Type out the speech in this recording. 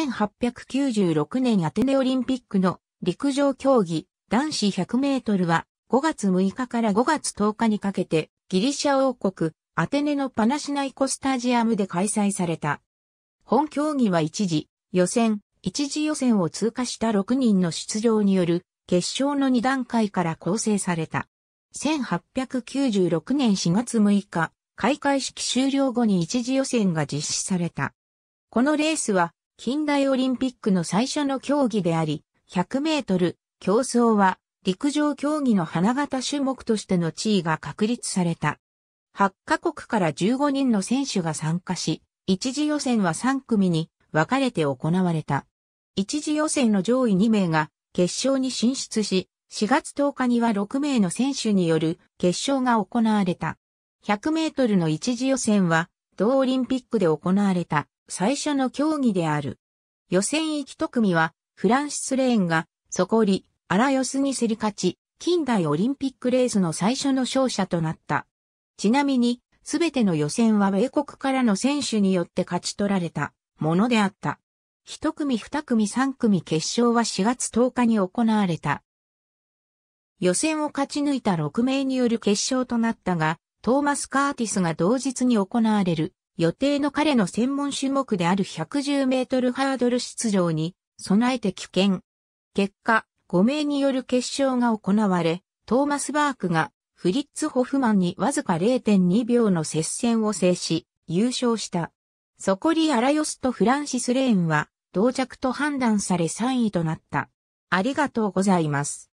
1896年アテネオリンピックの陸上競技男子100メートルは5月6日から5月10日にかけてギリシャ王国アテネのパナシナイコスタジアムで開催された。本競技は一時予選、一時予選を通過した6人の出場による決勝の2段階から構成された。1896年4月6日、開会式終了後に一時予選が実施された。このレースは近代オリンピックの最初の競技であり、100メートル競争は陸上競技の花形種目としての地位が確立された。8カ国から15人の選手が参加し、一次予選は3組に分かれて行われた。一次予選の上位2名が決勝に進出し、4月10日には6名の選手による決勝が行われた。100メートルの一次予選は同オリンピックで行われた。最初の競技である。予選1組は、フランシス・レーンが、ソコリ、アラヨスに競り勝ち、近代オリンピックレースの最初の勝者となった。ちなみに、すべての予選は米国からの選手によって勝ち取られたものであった。一組二組三組決勝は4月10日に行われた。予選を勝ち抜いた6名による決勝となったが、トーマス・カーティスが同日に行われる予定の彼の専門種目である110メートルハードル出場に備えて棄権。結果、5名による決勝が行われ、トーマス・バークがフリッツ・ホフマンにわずか0.2秒の接戦を制し、優勝した。ソコリ・アラヨスとフランシス・レーンは、同着と判断され3位となった。ありがとうございます。